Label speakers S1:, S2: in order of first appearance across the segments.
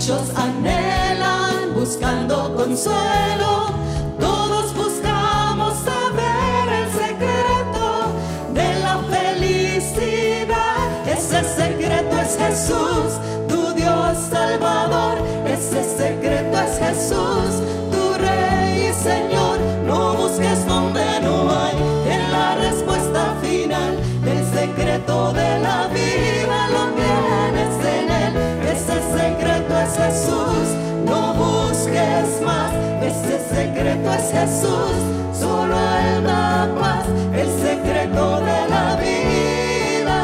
S1: Muchos anhelan buscando consuelo, todos buscamos saber el secreto de la felicidad. Ese secreto es Jesús, tu Dios Salvador. Ese secreto es Jesús, tu Rey y Señor. Jesús, no busques más, ese secreto es Jesús, solo Él da paz, el secreto de la vida.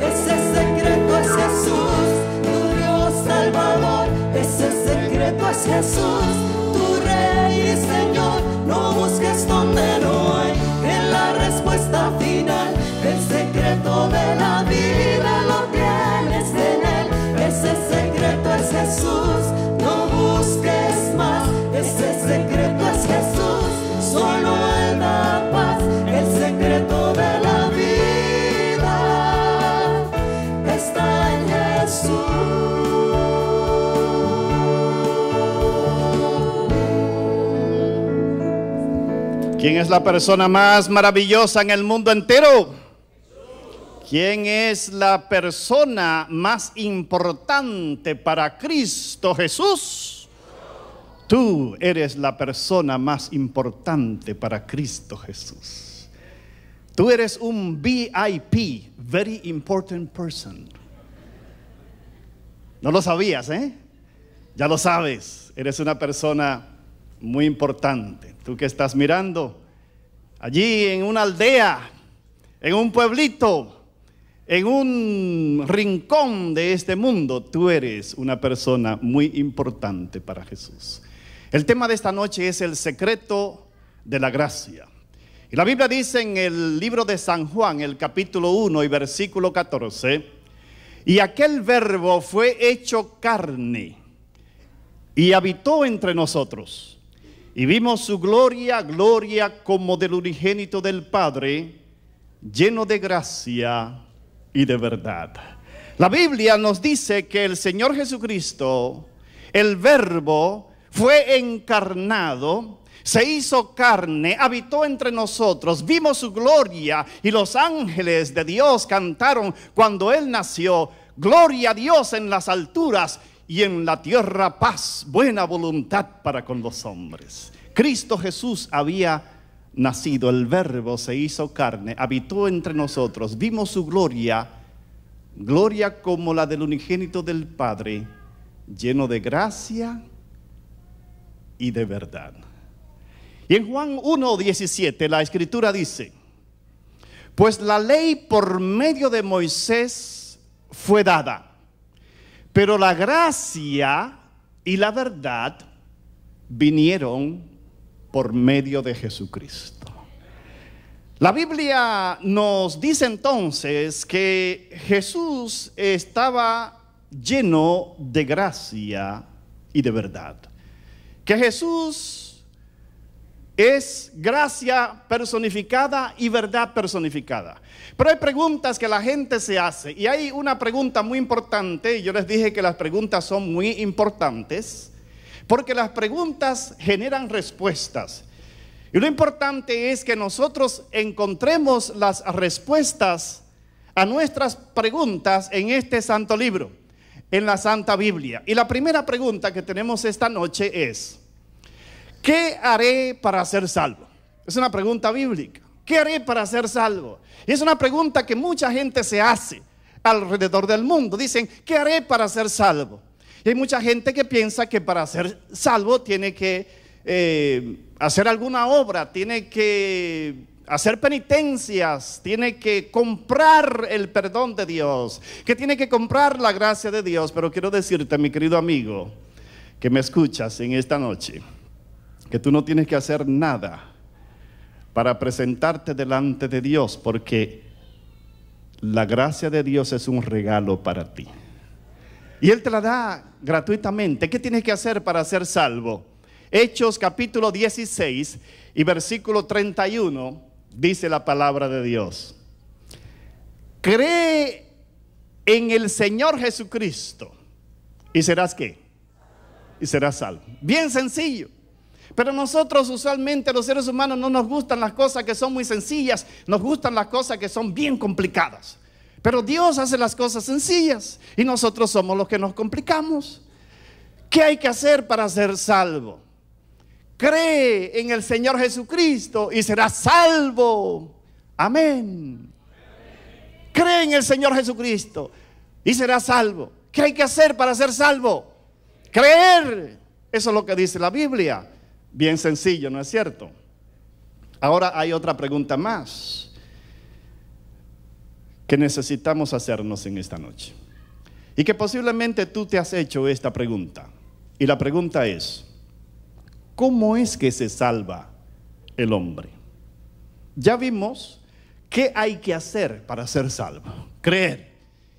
S1: Ese secreto es Jesús, tu Dios Salvador, ese secreto es Jesús, tu Rey y Señor, no busques donde no hay, en la respuesta final, el secreto de la vida. El secreto es Jesús, no busques más. Ese secreto es Jesús, solo en la paz. El secreto de la vida está en Jesús.
S2: ¿Quién es la persona más maravillosa en el mundo entero? ¿Quién es la persona más importante para Cristo Jesús? Tú eres la persona más importante para Cristo Jesús. Tú eres un VIP, Very Important Person. No lo sabías, ¿eh? Ya lo sabes. Eres una persona muy importante. Tú que estás mirando allí en una aldea, en un pueblito, en un rincón de este mundo, tú eres una persona muy importante para Jesús. El tema de esta noche es el secreto de la gracia. Y la Biblia dice en el libro de San Juan, el capítulo 1 y versículo 14, y aquel verbo fue hecho carne y habitó entre nosotros. Y vimos su gloria, gloria como del unigénito del Padre, lleno de gracia y de verdad. La Biblia nos dice que el Señor Jesucristo, el Verbo, fue encarnado, se hizo carne, habitó entre nosotros, vimos su gloria y los ángeles de Dios cantaron cuando Él nació, gloria a Dios en las alturas y en la tierra paz, buena voluntad para con los hombres. Cristo Jesús había nacido, el verbo se hizo carne, habitó entre nosotros, vimos su gloria, gloria como la del unigénito del Padre, lleno de gracia y de verdad. Y en Juan 1.17 la escritura dice, pues la ley por medio de Moisés fue dada, pero la gracia y la verdad vinieron por medio de Jesucristo. La Biblia nos dice entonces que Jesús estaba lleno de gracia y de verdad. Que Jesús es gracia personificada y verdad personificada. Pero hay preguntas que la gente se hace y hay una pregunta muy importante, yo les dije que las preguntas son muy importantes. Porque las preguntas generan respuestas. Y lo importante es que nosotros encontremos las respuestas a nuestras preguntas en este santo libro, en la Santa Biblia. Y la primera pregunta que tenemos esta noche es, ¿qué haré para ser salvo? Es una pregunta bíblica. ¿Qué haré para ser salvo? Y es una pregunta que mucha gente se hace alrededor del mundo. Dicen, ¿qué haré para ser salvo? Y hay mucha gente que piensa que para ser salvo tiene que eh, hacer alguna obra, tiene que hacer penitencias, tiene que comprar el perdón de Dios, que tiene que comprar la gracia de Dios. Pero quiero decirte, mi querido amigo, que me escuchas en esta noche, que tú no tienes que hacer nada para presentarte delante de Dios, porque la gracia de Dios es un regalo para ti. Y Él te la da gratuitamente. ¿Qué tienes que hacer para ser salvo? Hechos capítulo 16 y versículo 31 dice la palabra de Dios. Cree en el Señor Jesucristo y serás qué? Y serás salvo. Bien sencillo. Pero nosotros usualmente los seres humanos no nos gustan las cosas que son muy sencillas, nos gustan las cosas que son bien complicadas. Pero Dios hace las cosas sencillas y nosotros somos los que nos complicamos. ¿Qué hay que hacer para ser salvo? Cree en el Señor Jesucristo y será salvo. Amén. Cree en el Señor Jesucristo y será salvo. ¿Qué hay que hacer para ser salvo? Creer. Eso es lo que dice la Biblia. Bien sencillo, ¿no es cierto? Ahora hay otra pregunta más que necesitamos hacernos en esta noche. Y que posiblemente tú te has hecho esta pregunta. Y la pregunta es, ¿cómo es que se salva el hombre? Ya vimos qué hay que hacer para ser salvo, creer.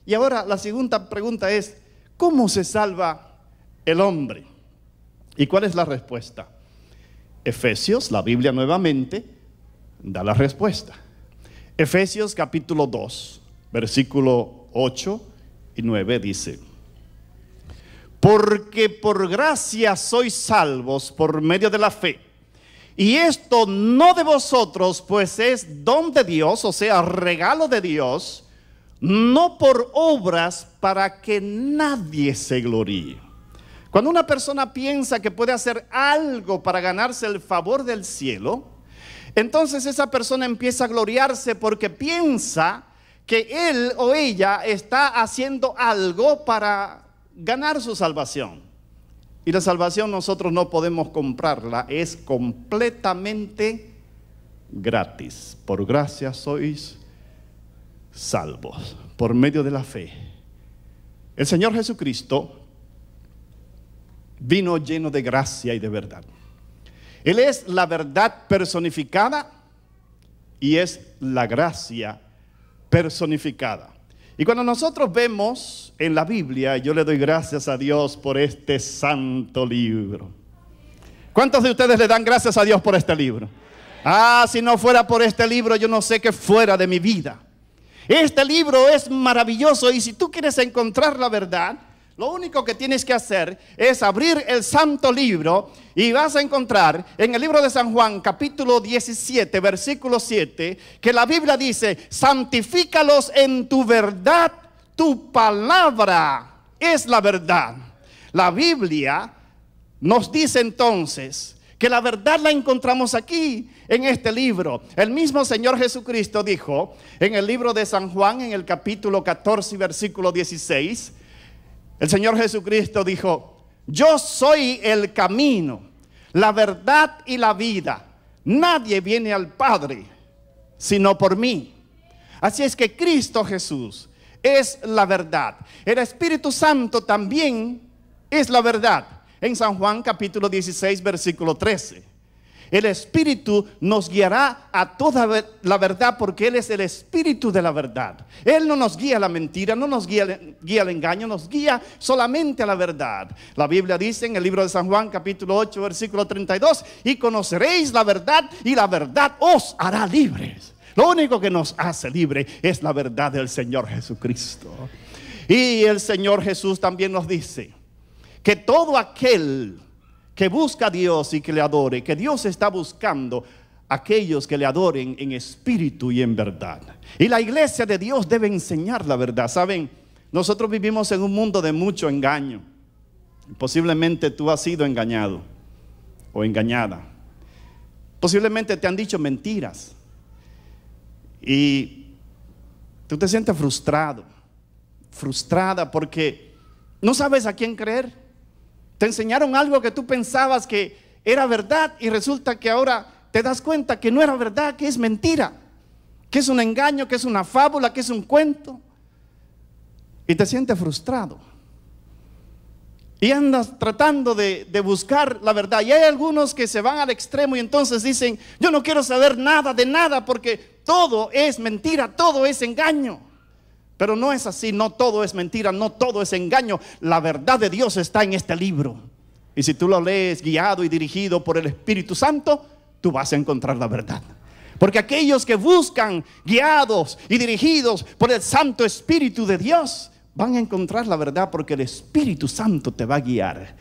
S2: Y ahora la segunda pregunta es, ¿cómo se salva el hombre? ¿Y cuál es la respuesta? Efesios, la Biblia nuevamente, da la respuesta. Efesios capítulo 2, versículo 8 y 9 dice, porque por gracia sois salvos por medio de la fe. Y esto no de vosotros, pues es don de Dios, o sea, regalo de Dios, no por obras para que nadie se gloríe. Cuando una persona piensa que puede hacer algo para ganarse el favor del cielo, entonces esa persona empieza a gloriarse porque piensa que él o ella está haciendo algo para ganar su salvación. Y la salvación nosotros no podemos comprarla, es completamente gratis. Por gracia sois salvos, por medio de la fe. El Señor Jesucristo vino lleno de gracia y de verdad. Él es la verdad personificada y es la gracia personificada. Y cuando nosotros vemos en la Biblia, yo le doy gracias a Dios por este santo libro. ¿Cuántos de ustedes le dan gracias a Dios por este libro? Ah, si no fuera por este libro, yo no sé qué fuera de mi vida. Este libro es maravilloso y si tú quieres encontrar la verdad, lo único que tienes que hacer es abrir el santo libro y vas a encontrar en el libro de San Juan capítulo 17 versículo 7 que la Biblia dice, santifícalos en tu verdad, tu palabra es la verdad. La Biblia nos dice entonces que la verdad la encontramos aquí en este libro. El mismo Señor Jesucristo dijo en el libro de San Juan en el capítulo 14 versículo 16, el Señor Jesucristo dijo, yo soy el camino, la verdad y la vida. Nadie viene al Padre sino por mí. Así es que Cristo Jesús es la verdad. El Espíritu Santo también es la verdad. En San Juan capítulo 16, versículo 13. El Espíritu nos guiará a toda la verdad porque Él es el Espíritu de la verdad. Él no nos guía a la mentira, no nos guía, el al engaño, nos guía solamente a la verdad. La Biblia dice en el libro de San Juan capítulo 8 versículo 32, y conoceréis la verdad y la verdad os hará libres. Lo único que nos hace libre es la verdad del Señor Jesucristo. Y el Señor Jesús también nos dice que todo aquel que busca a Dios y que le adore, que Dios está buscando aquellos que le adoren en espíritu y en verdad. Y la iglesia de Dios debe enseñar la verdad. Saben, nosotros vivimos en un mundo de mucho engaño. Posiblemente tú has sido engañado o engañada. Posiblemente te han dicho mentiras. Y tú te sientes frustrado, frustrada porque no sabes a quién creer. Te enseñaron algo que tú pensabas que era verdad y resulta que ahora te das cuenta que no era verdad, que es mentira, que es un engaño, que es una fábula, que es un cuento. Y te sientes frustrado. Y andas tratando de, de, buscar la verdad. Y hay algunos que se van al extremo y entonces dicen, yo no quiero saber nada de nada porque todo es mentira, todo es engaño. Pero no es así, no todo es mentira, no todo es engaño. La verdad de Dios está en este libro. Y si tú lo lees guiado y dirigido por el Espíritu Santo, tú vas a encontrar la verdad. Porque aquellos que buscan guiados y dirigidos por el Santo Espíritu de Dios, van a encontrar la verdad porque el Espíritu Santo te va a guiar.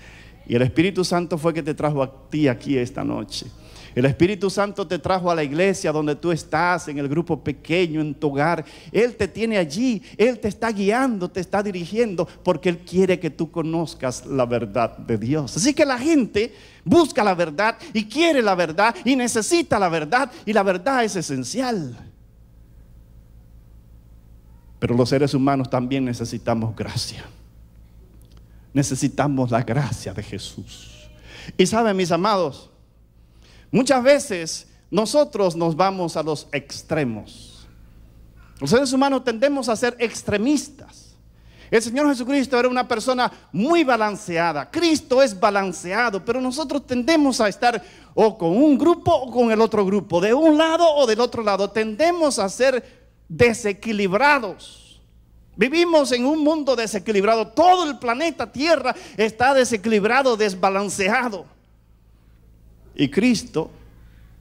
S2: Y el Espíritu Santo fue que te trajo a ti aquí esta noche. El Espíritu Santo te trajo a la iglesia donde tú estás, en el grupo pequeño, en tu hogar. Él te tiene allí, Él te está guiando, te está dirigiendo, porque Él quiere que tú conozcas la verdad de Dios. Así que la gente busca la verdad y quiere la verdad y necesita la verdad y la verdad es esencial. Pero los seres humanos también necesitamos gracia. Necesitamos la gracia de Jesús. Y saben, mis amados, Muchas veces nosotros nos vamos a los extremos. Los seres humanos tendemos a ser extremistas. El Señor Jesucristo era una persona muy balanceada. Cristo es balanceado, pero nosotros tendemos a estar o con un grupo o con el otro grupo, de un lado o del otro lado. Tendemos a ser desequilibrados. Vivimos en un mundo desequilibrado. Todo el planeta Tierra está desequilibrado, desbalanceado. Y Cristo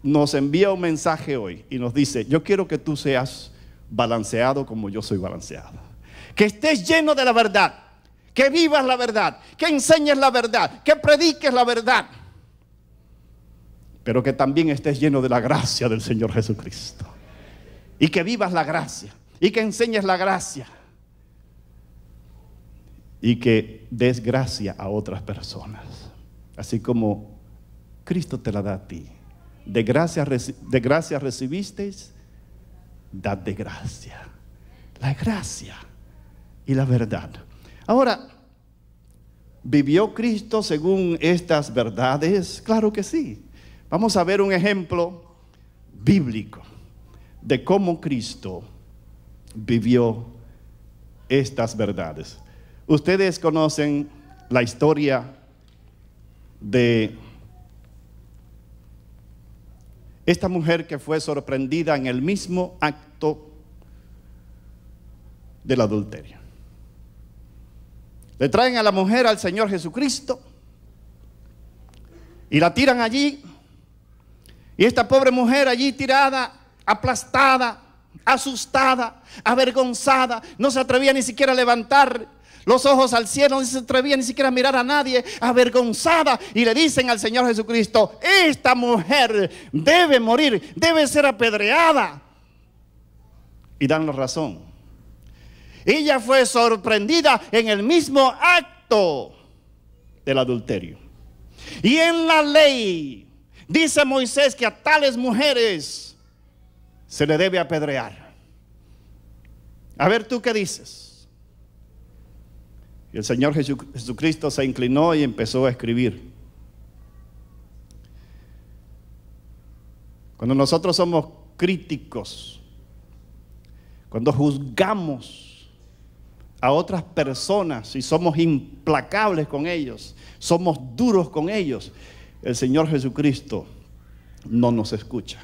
S2: nos envía un mensaje hoy y nos dice, yo quiero que tú seas balanceado como yo soy balanceado. Que estés lleno de la verdad, que vivas la verdad, que enseñes la verdad, que prediques la verdad, pero que también estés lleno de la gracia del Señor Jesucristo. Y que vivas la gracia, y que enseñes la gracia, y que des gracia a otras personas, así como Cristo te la da a ti. De gracia, de recibisteis, dad de gracia. La gracia y la verdad. Ahora, ¿vivió Cristo según estas verdades? Claro que sí. Vamos a ver un ejemplo bíblico de cómo Cristo vivió estas verdades. Ustedes conocen la historia de esta mujer que fue sorprendida en el mismo acto del adulterio. Le traen a la mujer al Señor Jesucristo y la tiran allí. Y esta pobre mujer allí tirada, aplastada, asustada, avergonzada, no se atrevía ni siquiera a levantar los ojos al cielo, no se atrevía ni siquiera a mirar a nadie, avergonzada. Y le dicen al Señor Jesucristo, esta mujer debe morir, debe ser apedreada. Y dan la razón. Ella fue sorprendida en el mismo acto del adulterio. Y en la ley dice Moisés que a tales mujeres se le debe apedrear. A ver tú qué dices. Y el Señor Jesucristo se inclinó y empezó a escribir. Cuando nosotros somos críticos, cuando juzgamos a otras personas y somos implacables con ellos, somos duros con ellos, el Señor Jesucristo no nos escucha.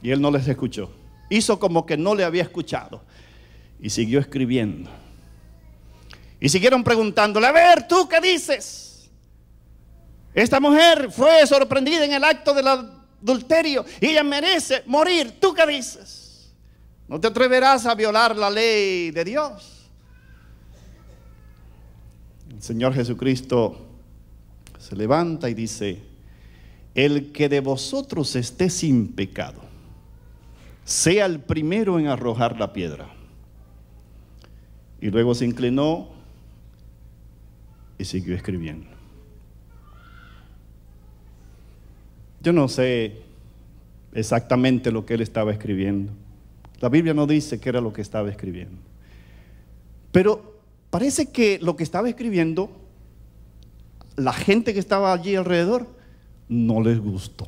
S2: Y Él no les escuchó. Hizo como que no le había escuchado y siguió escribiendo. Y siguieron preguntándole, a ver, ¿tú qué dices? Esta mujer fue sorprendida en el acto del adulterio y ella merece morir. ¿Tú qué dices? No te atreverás a violar la ley de Dios. El Señor Jesucristo se levanta y dice, el que de vosotros esté sin pecado, sea el primero en arrojar la piedra. Y luego se inclinó y siguió escribiendo. Yo no sé exactamente lo que él estaba escribiendo. La Biblia no dice qué era lo que estaba escribiendo. Pero parece que lo que estaba escribiendo, la gente que estaba allí alrededor, no les gustó.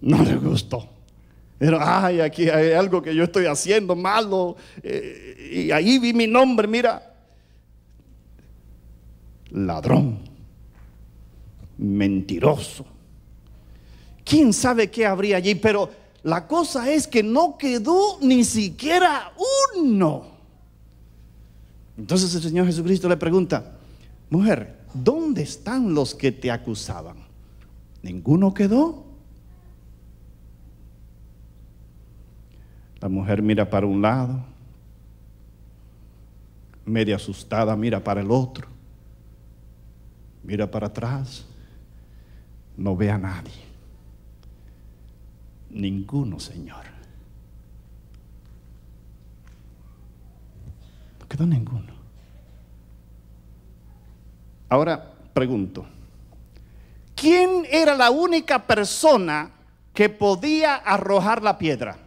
S2: No les gustó. Pero, ay, aquí hay algo que yo estoy haciendo malo. Eh, y ahí vi mi nombre, mira ladrón, mentiroso. ¿Quién sabe qué habría allí? Pero la cosa es que no quedó ni siquiera uno. Entonces el Señor Jesucristo le pregunta, mujer, ¿dónde están los que te acusaban? ¿Ninguno quedó? La mujer mira para un lado, media asustada mira para el otro mira para atrás, no ve a nadie. Ninguno, Señor. No quedó ninguno. Ahora pregunto, ¿quién era la única persona que podía arrojar la piedra?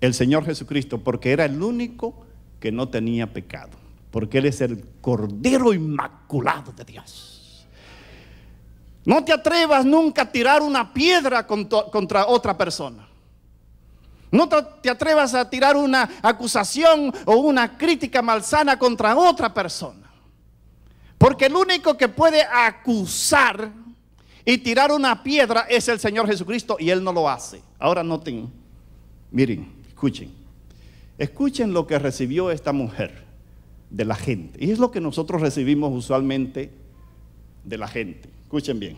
S2: El Señor Jesucristo, porque era el único que no tenía pecado porque Él es el Cordero Inmaculado de Dios. No te atrevas nunca a tirar una piedra contra otra persona. No te atrevas a tirar una acusación o una crítica malsana contra otra persona. Porque el único que puede acusar y tirar una piedra es el Señor Jesucristo y Él no lo hace. Ahora noten, miren, escuchen. Escuchen lo que recibió esta mujer de la gente. Y es lo que nosotros recibimos usualmente de la gente. Escuchen bien.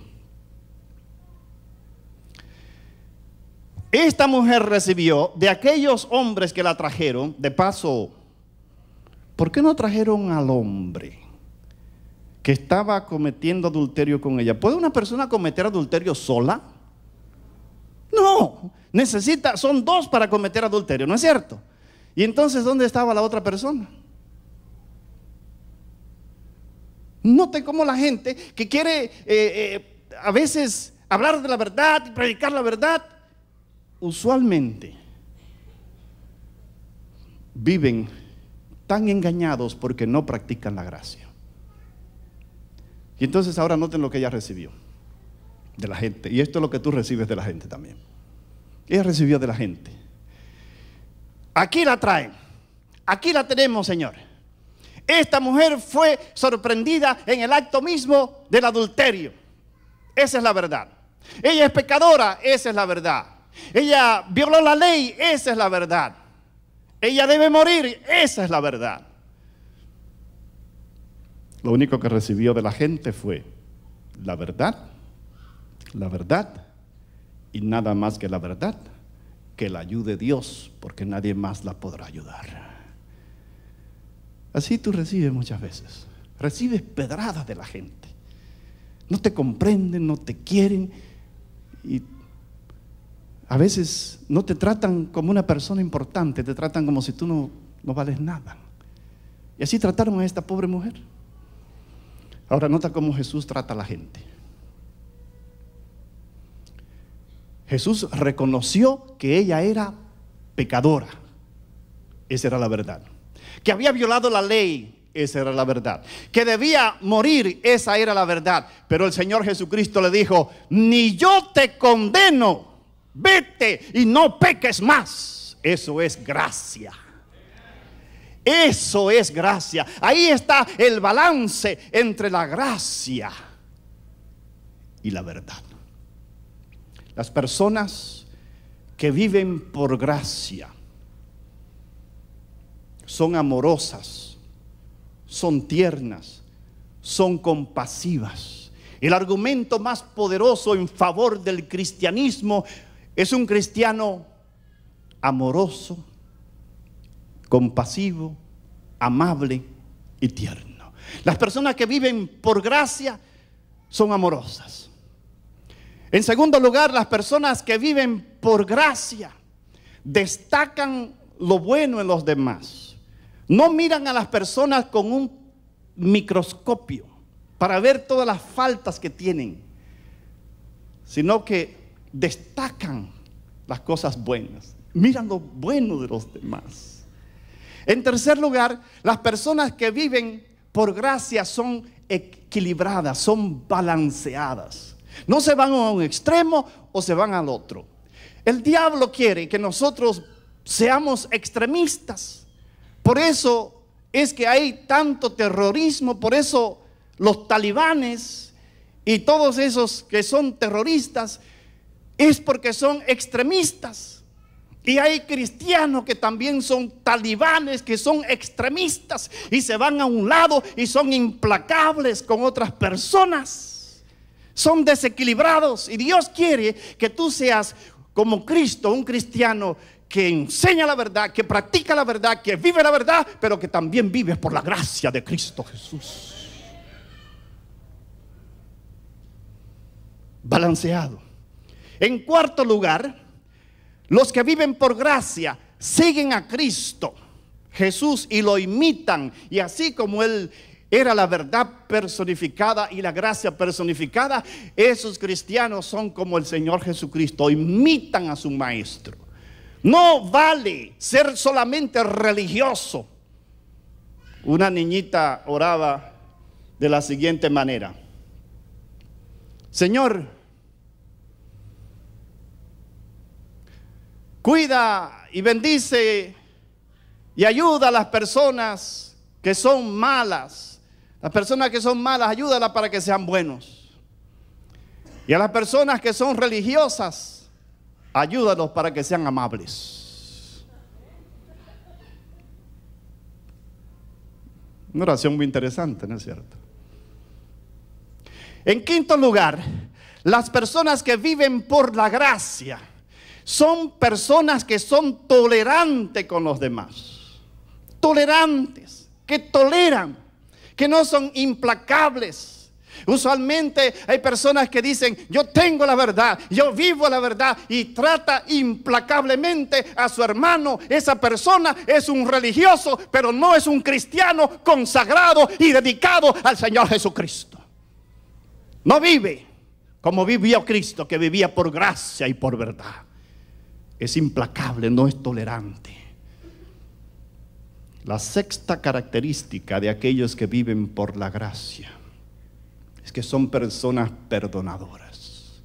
S2: Esta mujer recibió de aquellos hombres que la trajeron, de paso, ¿por qué no trajeron al hombre que estaba cometiendo adulterio con ella? ¿Puede una persona cometer adulterio sola? No, necesita, son dos para cometer adulterio, ¿no es cierto? Y entonces, ¿dónde estaba la otra persona? Noten cómo la gente que quiere eh, eh, a veces hablar de la verdad y predicar la verdad, usualmente viven tan engañados porque no practican la gracia. Y entonces ahora noten lo que ella recibió de la gente. Y esto es lo que tú recibes de la gente también. Ella recibió de la gente. Aquí la traen. Aquí la tenemos, Señor. Esta mujer fue sorprendida en el acto mismo del adulterio. Esa es la verdad. Ella es pecadora, esa es la verdad. Ella violó la ley, esa es la verdad. Ella debe morir, esa es la verdad. Lo único que recibió de la gente fue la verdad, la verdad y nada más que la verdad, que la ayude Dios, porque nadie más la podrá ayudar. Así tú recibes muchas veces. Recibes pedradas de la gente. No te comprenden, no te quieren y a veces no te tratan como una persona importante, te tratan como si tú no, no vales nada. Y así trataron a esta pobre mujer. Ahora nota cómo Jesús trata a la gente. Jesús reconoció que ella era pecadora. Esa era la verdad que había violado la ley, esa era la verdad. Que debía morir, esa era la verdad. Pero el Señor Jesucristo le dijo, ni yo te condeno, vete y no peques más. Eso es gracia. Eso es gracia. Ahí está el balance entre la gracia y la verdad. Las personas que viven por gracia son amorosas, son tiernas, son compasivas. El argumento más poderoso en favor del cristianismo es un cristiano amoroso, compasivo, amable y tierno. Las personas que viven por gracia son amorosas. En segundo lugar, las personas que viven por gracia destacan lo bueno en los demás. No miran a las personas con un microscopio para ver todas las faltas que tienen, sino que destacan las cosas buenas, miran lo bueno de los demás. En tercer lugar, las personas que viven por gracia son equilibradas, son balanceadas. No se van a un extremo o se van al otro. El diablo quiere que nosotros seamos extremistas por eso es que hay tanto terrorismo, por eso los talibanes y todos esos que son terroristas es porque son extremistas. Y hay cristianos que también son talibanes, que son extremistas y se van a un lado y son implacables con otras personas. Son desequilibrados y Dios quiere que tú seas como Cristo, un cristiano que enseña la verdad, que practica la verdad, que vive la verdad, pero que también vive por la gracia de Cristo Jesús. Balanceado. En cuarto lugar, los que viven por gracia siguen a Cristo Jesús y lo imitan. Y así como Él era la verdad personificada y la gracia personificada, esos cristianos son como el Señor Jesucristo, imitan a su Maestro. No vale ser solamente religioso. Una niñita oraba de la siguiente manera. Señor, cuida y bendice y ayuda a las personas que son malas. Las personas que son malas, ayúdalas para que sean buenos. Y a las personas que son religiosas, Ayúdanos para que sean amables. Una oración muy interesante, ¿no es cierto? En quinto lugar, las personas que viven por la gracia son personas que son tolerantes con los demás. Tolerantes, que toleran, que no son implacables Usualmente hay personas que dicen, yo tengo la verdad, yo vivo la verdad y trata implacablemente a su hermano. Esa persona es un religioso, pero no es un cristiano consagrado y dedicado al Señor Jesucristo. No vive como vivió Cristo, que vivía por gracia y por verdad. Es implacable, no es tolerante. La sexta característica de aquellos que viven por la gracia es que son personas perdonadoras.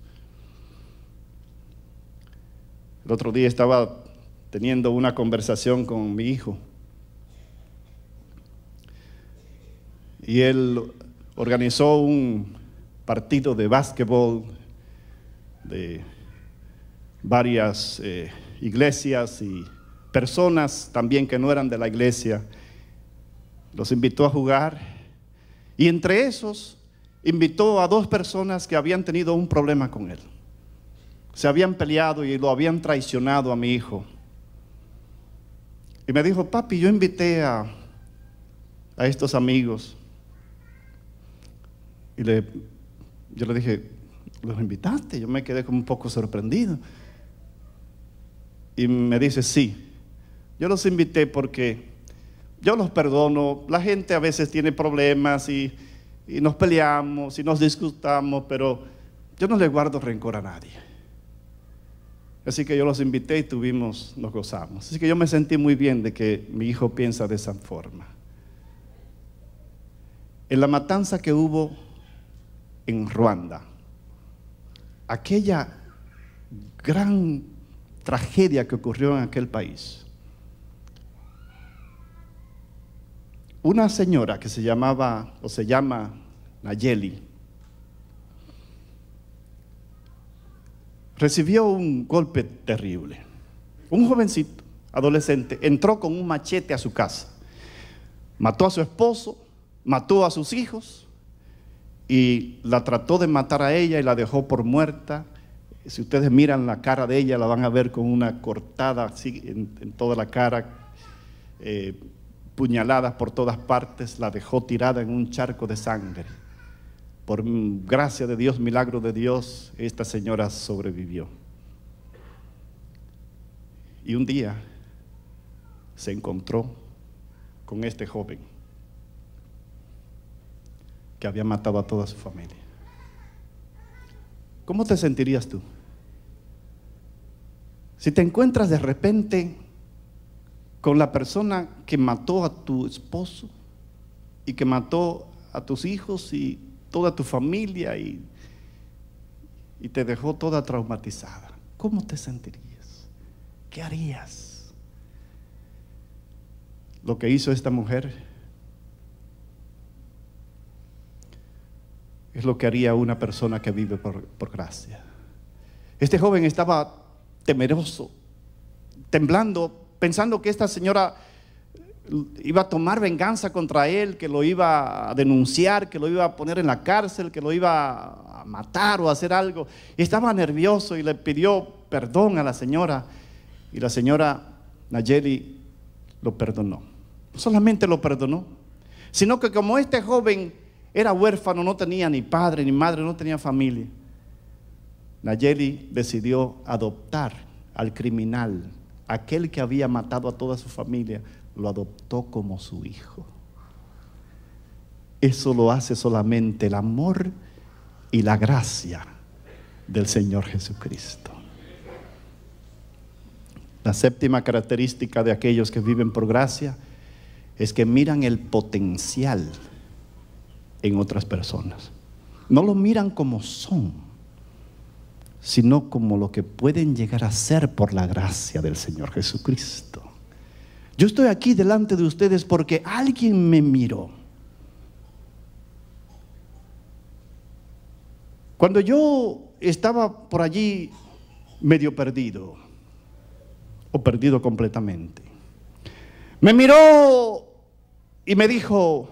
S2: El otro día estaba teniendo una conversación con mi hijo y él organizó un partido de básquetbol de varias eh, iglesias y personas también que no eran de la iglesia. Los invitó a jugar y entre esos invitó a dos personas que habían tenido un problema con él. Se habían peleado y lo habían traicionado a mi hijo. Y me dijo, papi, yo invité a, a estos amigos. Y le, yo le dije, ¿los invitaste? Yo me quedé como un poco sorprendido. Y me dice, sí, yo los invité porque yo los perdono, la gente a veces tiene problemas y y nos peleamos y nos discutamos pero yo no le guardo rencor a nadie. Así que yo los invité y tuvimos, nos gozamos. Así que yo me sentí muy bien de que mi hijo piensa de esa forma. En la matanza que hubo en Ruanda, aquella gran tragedia que ocurrió en aquel país, una señora que se llamaba o se llama Nayeli recibió un golpe terrible. Un jovencito, adolescente, entró con un machete a su casa, mató a su esposo, mató a sus hijos y la trató de matar a ella y la dejó por muerta. Si ustedes miran la cara de ella, la van a ver con una cortada así en, toda la cara. Eh, puñaladas por todas partes, la dejó tirada en un charco de sangre. Por gracia de Dios, milagro de Dios, esta señora sobrevivió. Y un día se encontró con este joven que había matado a toda su familia. ¿Cómo te sentirías tú? Si te encuentras de repente con la persona que mató a tu esposo y que mató a tus hijos y toda tu familia y, te dejó toda traumatizada. ¿Cómo te sentirías? ¿Qué harías? Lo que hizo esta mujer es lo que haría una persona que vive por, por gracia. Este joven estaba temeroso, temblando pensando que esta señora iba a tomar venganza contra él, que lo iba a denunciar, que lo iba a poner en la cárcel, que lo iba a matar o hacer algo. Y estaba nervioso y le pidió perdón a la señora. Y la señora Nayeli lo perdonó. No solamente lo perdonó, sino que como este joven era huérfano, no tenía ni padre ni madre, no tenía familia, Nayeli decidió adoptar al criminal aquel que había matado a toda su familia, lo adoptó como su hijo. Eso lo hace solamente el amor y la gracia del Señor Jesucristo. La séptima característica de aquellos que viven por gracia es que miran el potencial en otras personas. No lo miran como son sino como lo que pueden llegar a ser por la gracia del Señor Jesucristo. Yo estoy aquí delante de ustedes porque alguien me miró. Cuando yo estaba por allí medio perdido, o perdido completamente, me miró y me dijo,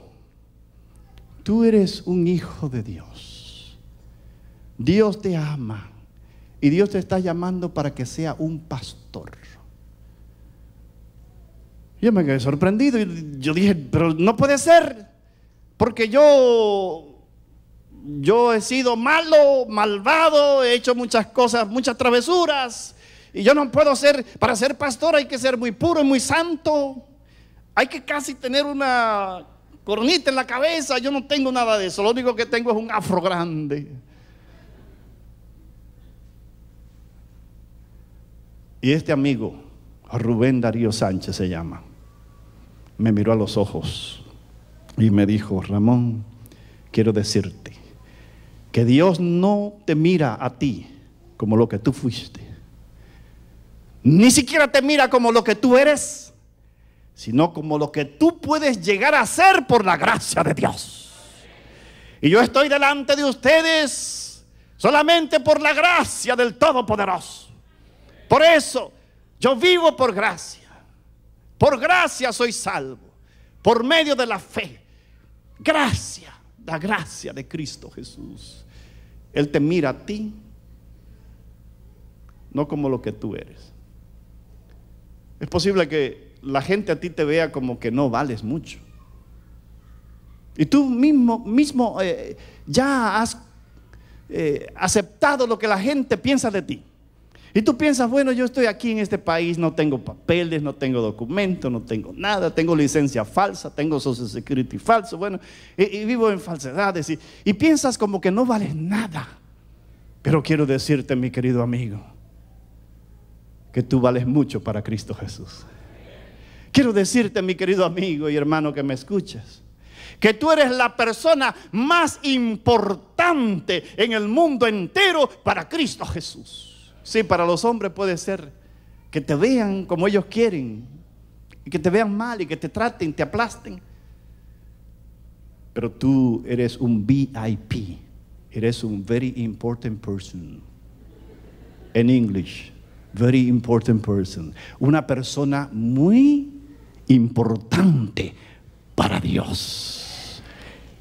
S2: tú eres un hijo de Dios. Dios te ama. Y Dios te está llamando para que sea un pastor. Yo me quedé sorprendido. Yo dije, pero no puede ser. Porque yo yo he sido malo, malvado, he hecho muchas cosas, muchas travesuras. Y yo no puedo ser, para ser pastor hay que ser muy puro y muy santo. Hay que casi tener una cornita en la cabeza. Yo no tengo nada de eso. Lo único que tengo es un afro grande. Y este amigo, Rubén Darío Sánchez se llama, me miró a los ojos y me dijo, Ramón, quiero decirte que Dios no te mira a ti como lo que tú fuiste. Ni siquiera te mira como lo que tú eres, sino como lo que tú puedes llegar a ser por la gracia de Dios. Y yo estoy delante de ustedes solamente por la gracia del Todopoderoso. Por eso yo vivo por gracia. Por gracia soy salvo. Por medio de la fe. Gracia. La gracia de Cristo Jesús. Él te mira a ti. No como lo que tú eres. Es posible que la gente a ti te vea como que no vales mucho. Y tú mismo, mismo eh, ya has eh, aceptado lo que la gente piensa de ti. Y tú piensas, bueno, yo estoy aquí en este país, no tengo papeles, no tengo documento, no tengo nada, tengo licencia falsa, tengo social security falso, bueno, y, vivo en falsedades. y piensas como que no vales nada. Pero quiero decirte, mi querido amigo, que tú vales mucho para Cristo Jesús. Quiero decirte, mi querido amigo y hermano que me escuchas, que tú eres la persona más importante en el mundo entero para Cristo Jesús. Sí, para los hombres puede ser que te vean como ellos quieren, y que te vean mal y que te traten, te aplasten. Pero tú eres un VIP, eres un very important person. En English, very important person. Una persona muy importante para Dios.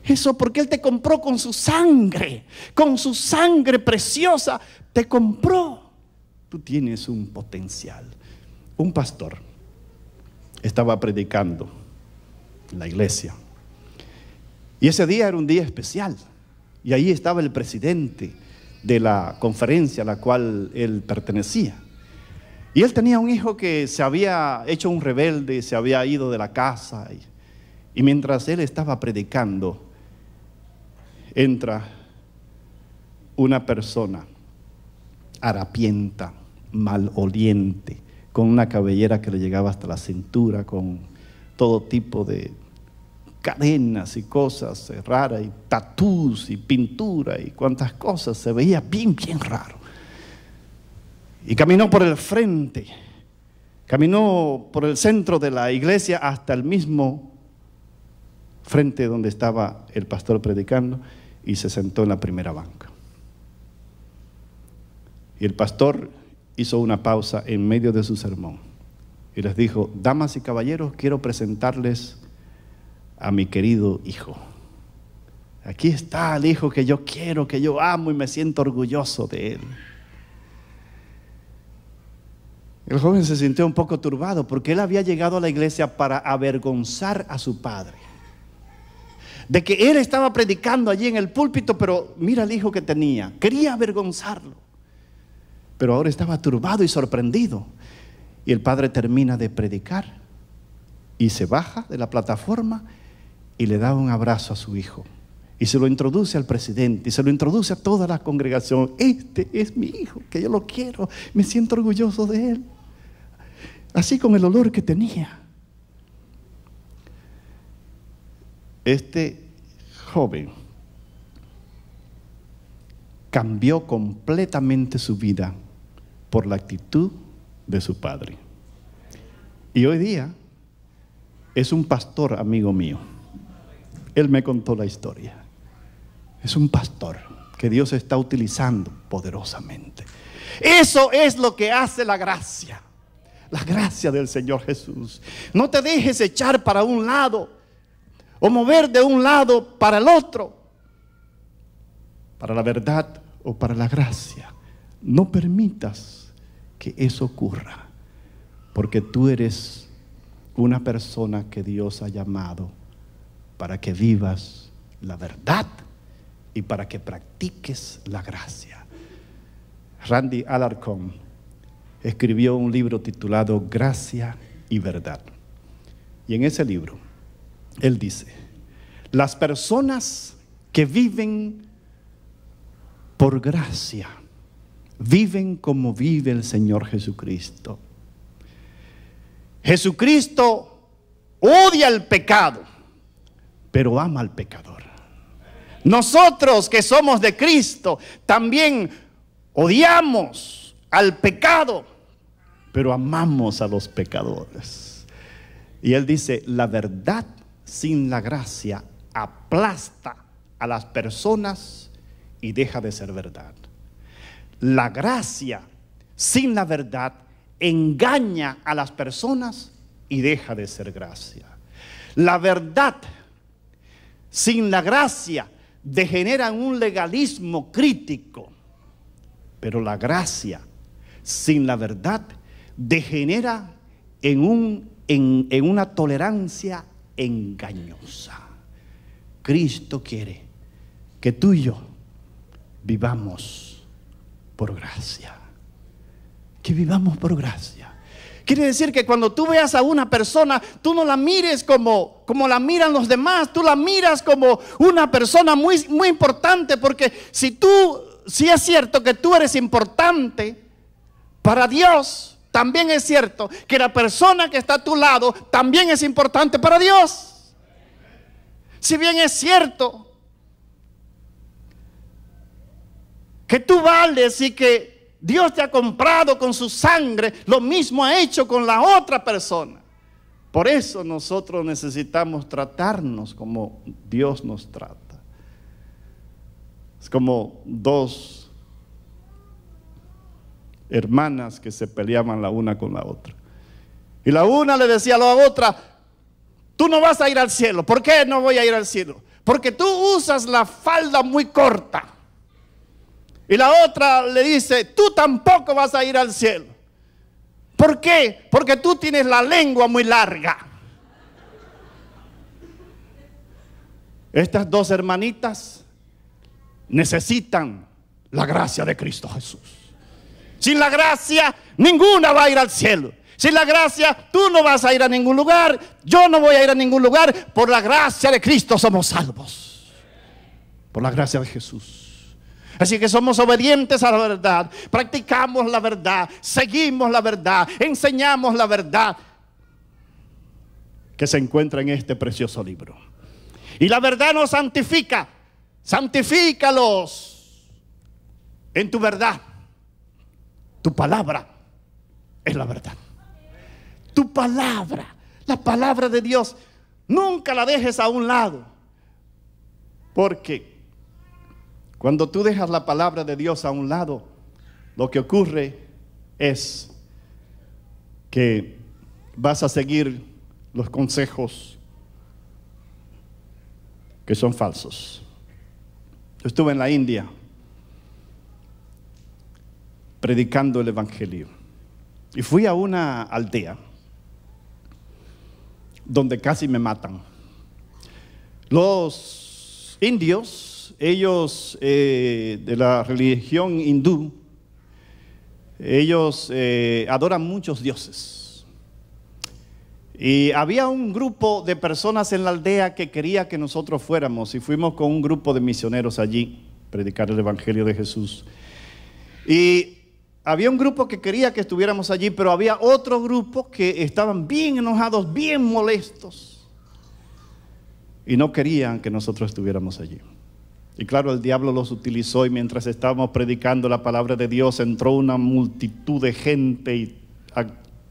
S2: Eso porque Él te compró con su sangre, con su sangre preciosa, te compró tú tienes un potencial. Un pastor estaba predicando en la iglesia. Y ese día era un día especial. Y ahí estaba el presidente de la conferencia a la cual él pertenecía. Y él tenía un hijo que se había hecho un rebelde, se había ido de la casa. Y, y mientras él estaba predicando, entra una persona harapienta maloliente, con una cabellera que le llegaba hasta la cintura, con todo tipo de cadenas y cosas eh, raras, y tatús y pintura y cuantas cosas, se veía bien, bien raro. Y caminó por el frente, caminó por el centro de la iglesia hasta el mismo frente donde estaba el pastor predicando y se sentó en la primera banca. Y el pastor hizo una pausa en medio de su sermón y les dijo, damas y caballeros, quiero presentarles a mi querido hijo. Aquí está el hijo que yo quiero, que yo amo y me siento orgulloso de él. El joven se sintió un poco turbado porque él había llegado a la iglesia para avergonzar a su padre. De que él estaba predicando allí en el púlpito, pero mira el hijo que tenía. Quería avergonzarlo pero ahora estaba turbado y sorprendido. Y el padre termina de predicar y se baja de la plataforma y le da un abrazo a su hijo. Y se lo introduce al presidente y se lo introduce a toda la congregación. Este es mi hijo, que yo lo quiero, me siento orgulloso de él. Así con el olor que tenía. Este joven cambió completamente su vida por la actitud de su padre. Y hoy día es un pastor amigo mío. Él me contó la historia. Es un pastor que Dios está utilizando poderosamente. Eso es lo que hace la gracia. La gracia del Señor Jesús. No te dejes echar para un lado o mover de un lado para el otro. Para la verdad o para la gracia. No permitas que eso ocurra, porque tú eres una persona que Dios ha llamado para que vivas la verdad y para que practiques la gracia. Randy Alarcón escribió un libro titulado Gracia y Verdad. Y en ese libro, él dice, las personas que viven por gracia, viven como vive el Señor Jesucristo. Jesucristo odia el pecado, pero ama al pecador. Nosotros que somos de Cristo también odiamos al pecado, pero amamos a los pecadores. Y él dice, la verdad sin la gracia aplasta a las personas y deja de ser verdad. La gracia sin la verdad engaña a las personas y deja de ser gracia. La verdad sin la gracia degenera en un legalismo crítico, pero la gracia sin la verdad degenera en, en una tolerancia engañosa. Cristo quiere que tú y yo vivamos por gracia. Que vivamos por gracia. Quiere decir que cuando tú veas a una persona, tú no la mires como, como la miran los demás, tú la miras como una persona muy, muy importante, porque si tú, si es cierto que tú eres importante para Dios, también es cierto que la persona que está a tu lado también es importante para Dios. Si bien es cierto que tú vales y que Dios te ha comprado con su sangre, lo mismo ha hecho con la otra persona. Por eso nosotros necesitamos tratarnos como Dios nos trata. Es como dos hermanas que se peleaban la una con la otra. Y la una le decía a la otra, tú no vas a ir al cielo. ¿Por qué no voy a ir al cielo? Porque tú usas la falda muy corta. Y la otra le dice, tú tampoco vas a ir al cielo. ¿Por qué? Porque tú tienes la lengua muy larga. Estas dos hermanitas necesitan la gracia de Cristo Jesús. Sin la gracia, ninguna va a ir al cielo. Sin la gracia, tú no vas a ir a ningún lugar. Yo no voy a ir a ningún lugar. Por la gracia de Cristo somos salvos. Por la gracia de Jesús. Así que somos obedientes a la verdad, practicamos la verdad, seguimos la verdad, enseñamos la verdad que se encuentra en este precioso libro. Y la verdad nos santifica. Santifícalos en tu verdad. Tu palabra es la verdad. Tu palabra, la palabra de Dios, nunca la dejes a un lado. Porque cuando tú dejas la palabra de Dios a un lado, lo que ocurre es que vas a seguir los consejos que son falsos. Yo estuve en la India predicando el Evangelio y fui a una aldea donde casi me matan. Los indios ellos, eh, de la religión hindú, ellos eh, adoran muchos dioses. Y había un grupo de personas en la aldea que quería que nosotros fuéramos y fuimos con un grupo de misioneros allí, predicar el Evangelio de Jesús. Y había un grupo que quería que estuviéramos allí, pero había otro grupo que estaban bien enojados, bien molestos y no querían que nosotros estuviéramos allí. Y claro, el diablo los utilizó y mientras estábamos predicando la palabra de Dios entró una multitud de gente y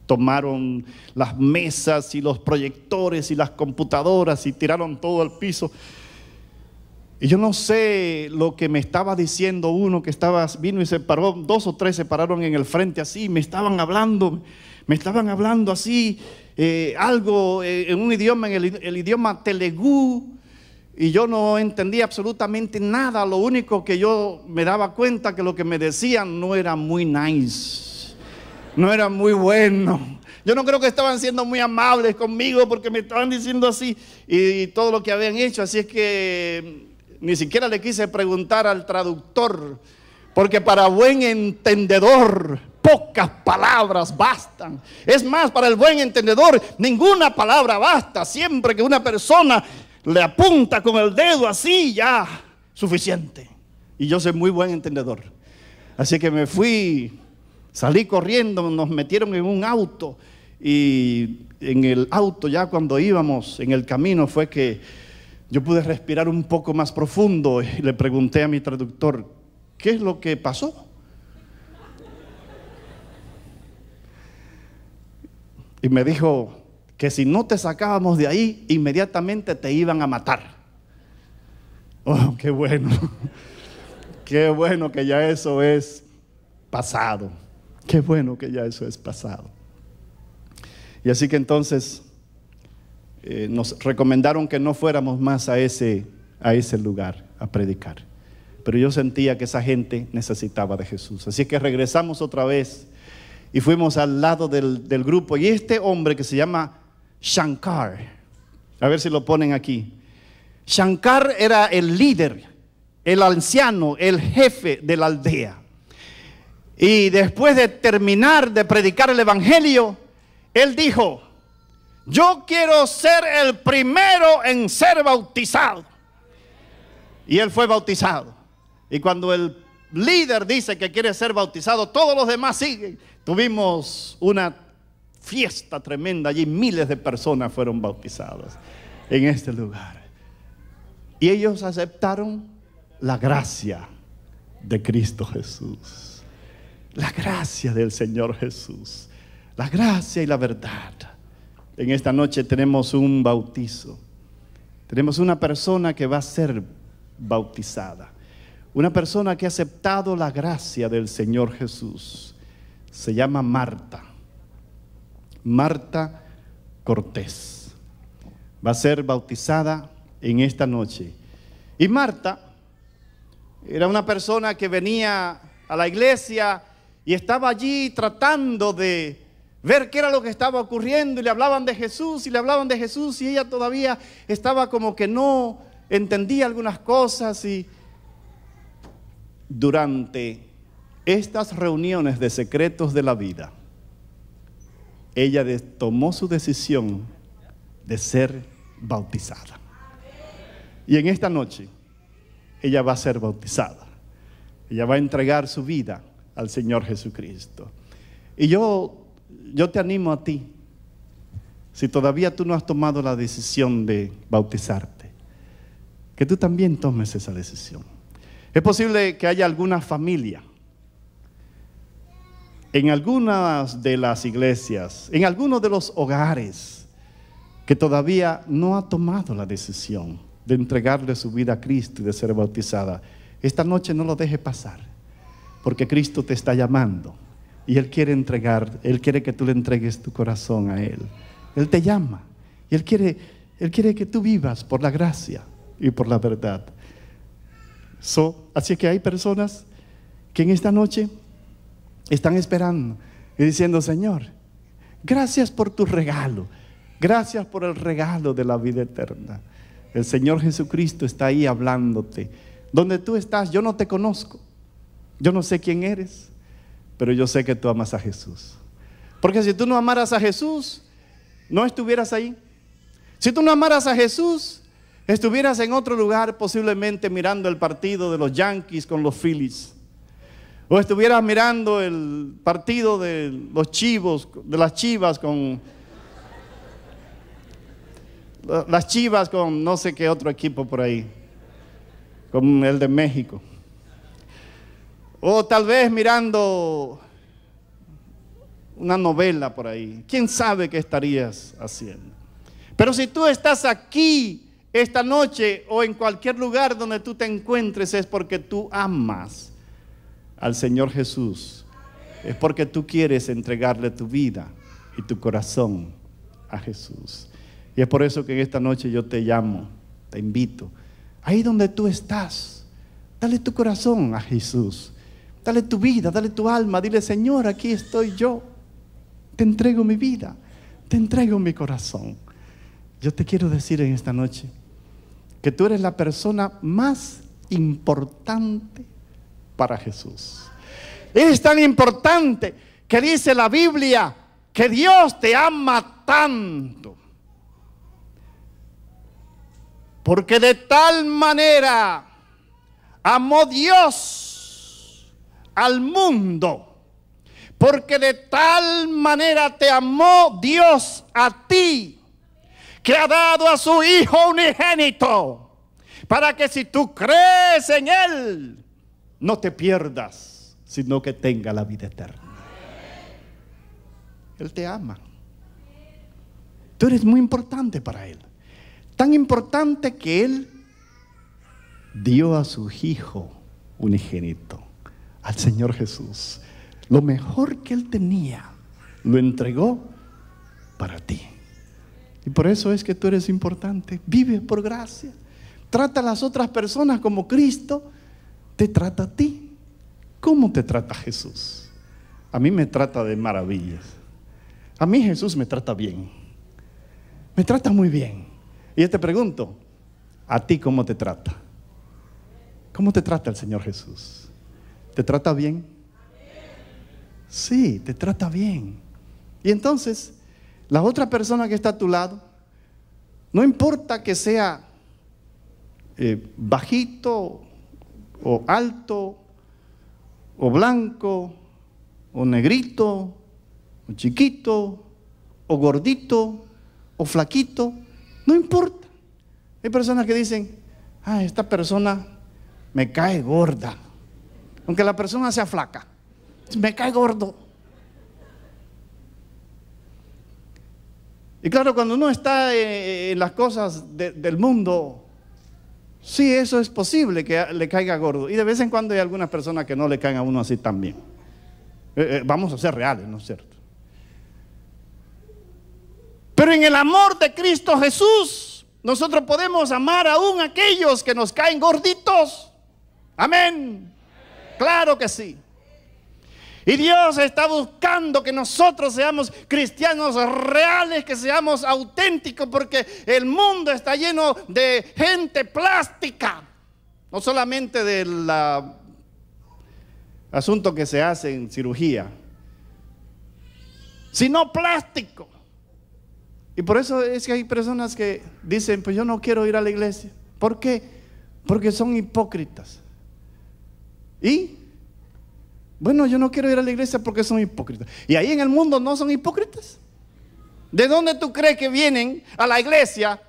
S2: tomaron las mesas y los proyectores y las computadoras y tiraron todo al piso. Y yo no sé lo que me estaba diciendo uno que estaba, vino y se paró, dos o tres se pararon en el frente así, me estaban hablando, me estaban hablando así, eh, algo eh, en un idioma, en el, idioma telegú, y yo no entendía absolutamente nada. Lo único que yo me daba cuenta que lo que me decían no era muy nice, no era muy bueno. Yo no creo que estaban siendo muy amables conmigo porque me estaban diciendo así y, todo lo que habían hecho. Así es que ni siquiera le quise preguntar al traductor, porque para buen entendedor pocas palabras bastan. Es más, para el buen entendedor ninguna palabra basta. Siempre que una persona le apunta con el dedo así, ya, suficiente. Y yo soy muy buen entendedor. Así que me fui, salí corriendo, nos metieron en un auto y en el auto ya cuando íbamos en el camino fue que yo pude respirar un poco más profundo y le pregunté a mi traductor, ¿qué es lo que pasó? Y me dijo, que si no te sacábamos de ahí, inmediatamente te iban a matar. Oh, qué bueno. Qué bueno que ya eso es pasado. Qué bueno que ya eso es pasado. Y así que entonces eh, nos recomendaron que no fuéramos más a ese, a ese lugar a predicar. Pero yo sentía que esa gente necesitaba de Jesús. Así que regresamos otra vez y fuimos al lado del grupo. Y este hombre que se llama Shankar. A ver si lo ponen aquí. Shankar era el líder, el anciano, el jefe de la aldea. Y después de terminar de predicar el Evangelio, él dijo, yo quiero ser el primero en ser bautizado. Y él fue bautizado. Y cuando el líder dice que quiere ser bautizado, todos los demás siguen. Tuvimos una fiesta tremenda allí. Miles de personas fueron bautizadas en este lugar. Y ellos aceptaron la gracia de Cristo Jesús. La gracia del Señor Jesús. La gracia y la verdad. En esta noche tenemos un bautizo. Tenemos una persona que va a ser bautizada. Una persona que ha aceptado la gracia del Señor Jesús se llama Marta. Marta Cortés. Va a ser bautizada en esta noche. Y Marta era una persona que venía a la iglesia y estaba allí tratando de ver qué era lo que estaba ocurriendo y le hablaban de Jesús y le hablaban de Jesús y ella todavía estaba como que no entendía algunas cosas y durante estas reuniones de secretos de la vida ella tomó su decisión de ser bautizada. Y en esta noche, ella va a ser bautizada. Ella va a entregar su vida al Señor Jesucristo. Y yo, yo te animo a ti, si todavía tú no has tomado la decisión de bautizarte, que tú también tomes esa decisión. Es posible que haya alguna familia en algunas de las iglesias, en algunos de los hogares que todavía no ha tomado la decisión de entregarle su vida a Cristo y de ser bautizada, esta noche no lo deje pasar, porque Cristo te está llamando y Él quiere entregar, Él quiere que tú le entregues tu corazón a Él. Él te llama y Él quiere, Él quiere que tú vivas por la gracia y por la verdad. So, así que hay personas que en esta noche están esperando y diciendo, Señor, gracias por tu regalo. Gracias por el regalo de la vida eterna. El Señor Jesucristo está ahí hablándote. Donde tú estás, yo no te conozco. Yo no sé quién eres, pero yo sé que tú amas a Jesús. Porque si tú no amaras a Jesús, no estuvieras ahí. Si tú no amaras a Jesús, estuvieras en otro lugar, posiblemente mirando el partido de los Yankees con los Phillies. O estuvieras mirando el partido de los chivos, de las chivas con las chivas con no sé qué otro equipo por ahí, con el de México. O tal vez mirando una novela por ahí. ¿Quién sabe qué estarías haciendo? Pero si tú estás aquí esta noche o en cualquier lugar donde tú te encuentres es porque tú amas al Señor Jesús, es porque tú quieres entregarle tu vida y tu corazón a Jesús. Y es por eso que en esta noche yo te llamo, te invito. Ahí donde tú estás, dale tu corazón a Jesús. Dale tu vida, dale tu alma. Dile, Señor, aquí estoy yo. Te entrego mi vida, te entrego mi corazón. Yo te quiero decir en esta noche que tú eres la persona más importante para Jesús. Es tan importante que dice la Biblia que Dios te ama tanto. Porque de tal manera amó Dios al mundo. Porque de tal manera te amó Dios a ti. Que ha dado a su Hijo unigénito. Para que si tú crees en Él, no te pierdas, sino que tenga la vida eterna. Él te ama. Tú eres muy importante para Él. Tan importante que Él dio a su Hijo unigénito, al Señor Jesús. Lo mejor que Él tenía, lo entregó para ti. Y por eso es que tú eres importante. Vive por gracia. Trata a las otras personas como Cristo te trata a ti. ¿Cómo te trata Jesús? A mí me trata de maravillas. A mí Jesús me trata bien. Me trata muy bien. Y yo te pregunto, ¿a ti cómo te trata? ¿Cómo te trata el Señor Jesús? ¿Te trata bien? Sí, te trata bien. Y entonces, la otra persona que está a tu lado, no importa que sea eh, bajito, o alto, o blanco, o negrito, o chiquito, o gordito, o flaquito, no importa. Hay personas que dicen, ah, esta persona me cae gorda, aunque la persona sea flaca, me cae gordo. Y claro, cuando uno está eh, en las cosas del mundo, Sí, eso es posible que le caiga gordo. Y de vez en cuando hay algunas personas que no le caen a uno así también. Eh, eh, vamos a ser reales, ¿no es cierto? Pero en el amor de Cristo Jesús, nosotros podemos amar aún a aquellos que nos caen gorditos. Amén. Claro que sí. Y Dios está buscando que nosotros seamos cristianos reales, que seamos auténticos, porque el mundo está lleno de gente plástica. No solamente del asunto que se hace en cirugía, sino plástico. Y por eso es que hay personas que dicen, pues yo no quiero ir a la iglesia. ¿Por qué? Porque son hipócritas. ¿Y? Bueno, yo no quiero ir a la iglesia porque son hipócritas. Y ahí en el mundo no son hipócritas. ¿De dónde tú crees que vienen a la iglesia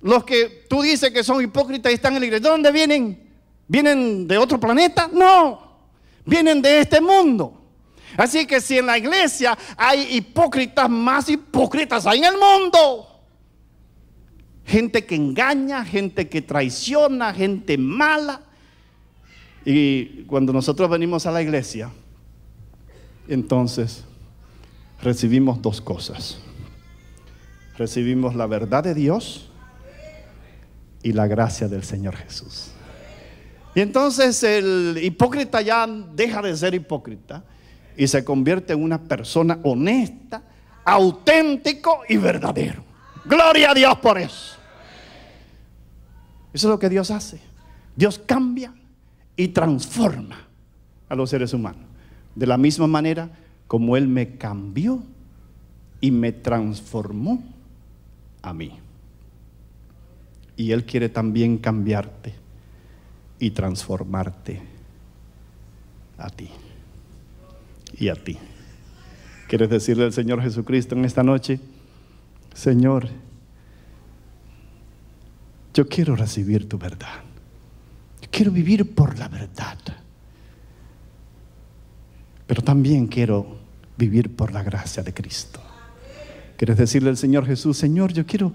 S2: los que tú dices que son hipócritas y están en la iglesia? ¿De dónde vienen? ¿Vienen de otro planeta? No, vienen de este mundo. Así que si en la iglesia hay hipócritas, más hipócritas hay en el mundo. Gente que engaña, gente que traiciona, gente mala. Y cuando nosotros venimos a la iglesia, entonces recibimos dos cosas. Recibimos la verdad de Dios y la gracia del Señor Jesús. Y entonces el hipócrita ya deja de ser hipócrita y se convierte en una persona honesta, auténtico y verdadero. Gloria a Dios por eso. Eso es lo que Dios hace. Dios cambia y transforma a los seres humanos. De la misma manera como Él me cambió y me transformó a mí. Y Él quiere también cambiarte y transformarte a ti y a ti. ¿Quieres decirle al Señor Jesucristo en esta noche? Señor, yo quiero recibir tu verdad. Quiero vivir por la verdad. Pero también quiero vivir por la gracia de Cristo. ¿Quieres decirle al Señor Jesús, Señor, yo quiero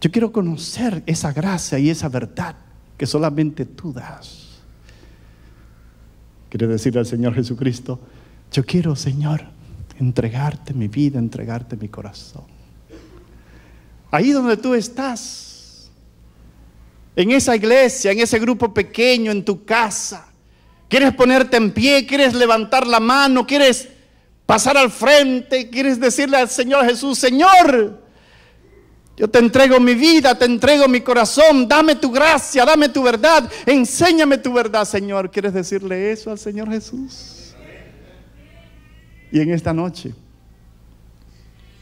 S2: yo quiero conocer esa gracia y esa verdad que solamente tú das. ¿Quieres decirle al Señor Jesucristo, yo quiero, Señor, entregarte mi vida, entregarte mi corazón. Ahí donde tú estás, en esa iglesia, en ese grupo pequeño, en tu casa. Quieres ponerte en pie, quieres levantar la mano, quieres pasar al frente, quieres decirle al Señor Jesús, Señor, yo te entrego mi vida, te entrego mi corazón, dame tu gracia, dame tu verdad, enséñame tu verdad, Señor. ¿Quieres decirle eso al Señor Jesús? Y en esta noche,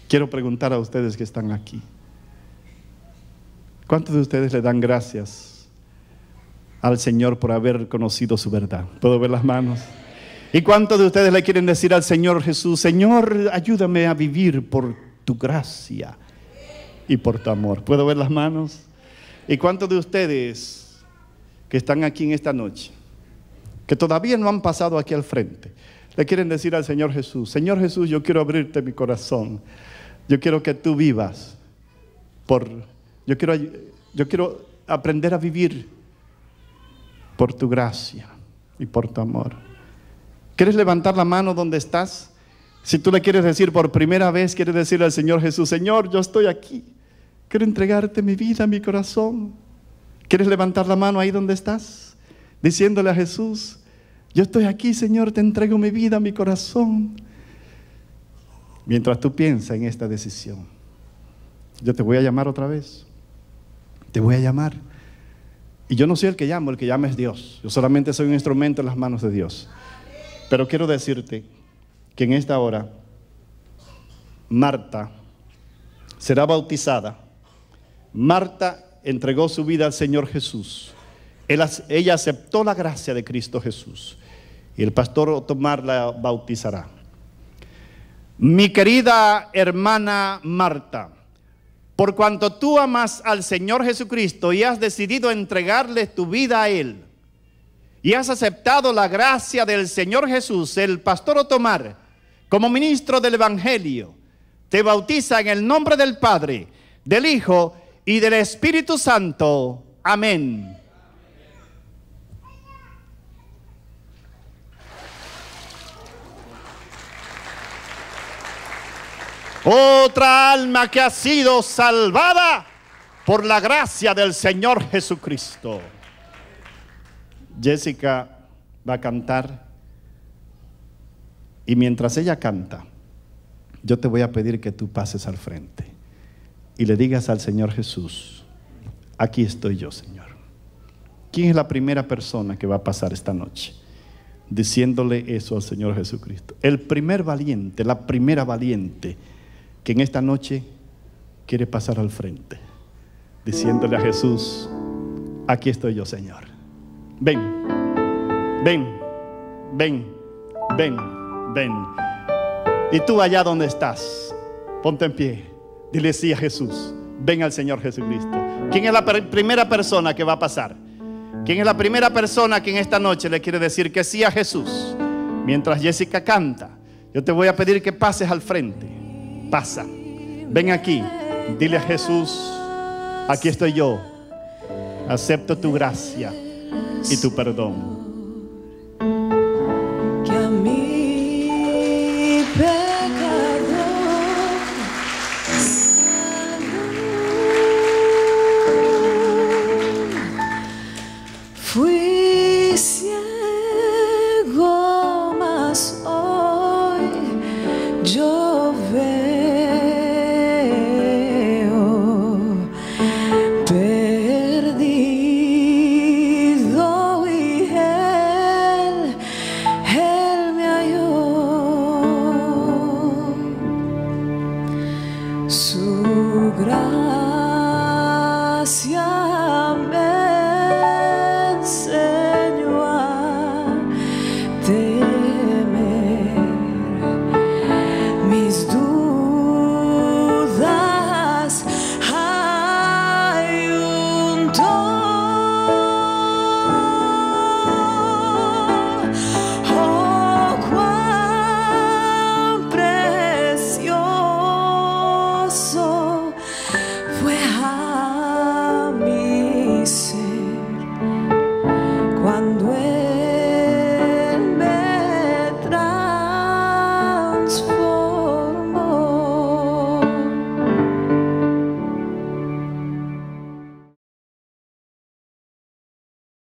S2: quiero preguntar a ustedes que están aquí. ¿Cuántos de ustedes le dan gracias al Señor por haber conocido su verdad? ¿Puedo ver las manos? ¿Y cuántos de ustedes le quieren decir al Señor Jesús, Señor, ayúdame a vivir por tu gracia y por tu amor? ¿Puedo ver las manos? ¿Y cuántos de ustedes que están aquí en esta noche, que todavía no han pasado aquí al frente, le quieren decir al Señor Jesús, Señor Jesús, yo quiero abrirte mi corazón, yo quiero que tú vivas por yo quiero, yo quiero aprender a vivir por tu gracia y por tu amor. ¿Quieres levantar la mano donde estás? Si tú le quieres decir por primera vez, quieres decirle al Señor Jesús, Señor, yo estoy aquí. Quiero entregarte mi vida, mi corazón. ¿Quieres levantar la mano ahí donde estás? Diciéndole a Jesús, yo estoy aquí, Señor, te entrego mi vida, mi corazón. Mientras tú piensas en esta decisión, yo te voy a llamar otra vez te voy a llamar. Y yo no soy el que llamo, el que llama es Dios. Yo solamente soy un instrumento en las manos de Dios. Pero quiero decirte que en esta hora, Marta será bautizada. Marta entregó su vida al Señor Jesús. ella aceptó la gracia de Cristo Jesús. Y el pastor Otomar la bautizará. Mi querida hermana Marta. Por cuanto tú amas al Señor Jesucristo y has decidido entregarle tu vida a Él y has aceptado la gracia del Señor Jesús, el pastor Otomar, como ministro del Evangelio, te bautiza en el nombre del Padre, del Hijo y del Espíritu Santo. Amén. Otra alma que ha sido salvada por la gracia del Señor Jesucristo. Jessica va a cantar y mientras ella canta, yo te voy a pedir que tú pases al frente y le digas al Señor Jesús, aquí estoy yo, Señor. ¿Quién es la primera persona que va a pasar esta noche? Diciéndole eso al Señor Jesucristo. El primer valiente, la primera valiente que en esta noche quiere pasar al frente, diciéndole a Jesús, aquí estoy yo, Señor. Ven, ven, ven, ven, ven. Y tú allá donde estás, ponte en pie, dile sí a Jesús, ven al Señor Jesucristo. ¿Quién es la primera persona que va a pasar? ¿Quién es la primera persona que en esta noche le quiere decir que sí a Jesús? Mientras Jessica canta, yo te voy a pedir que pases al frente pasa. Ven aquí, dile a Jesús, aquí estoy yo, acepto tu gracia y tu perdón.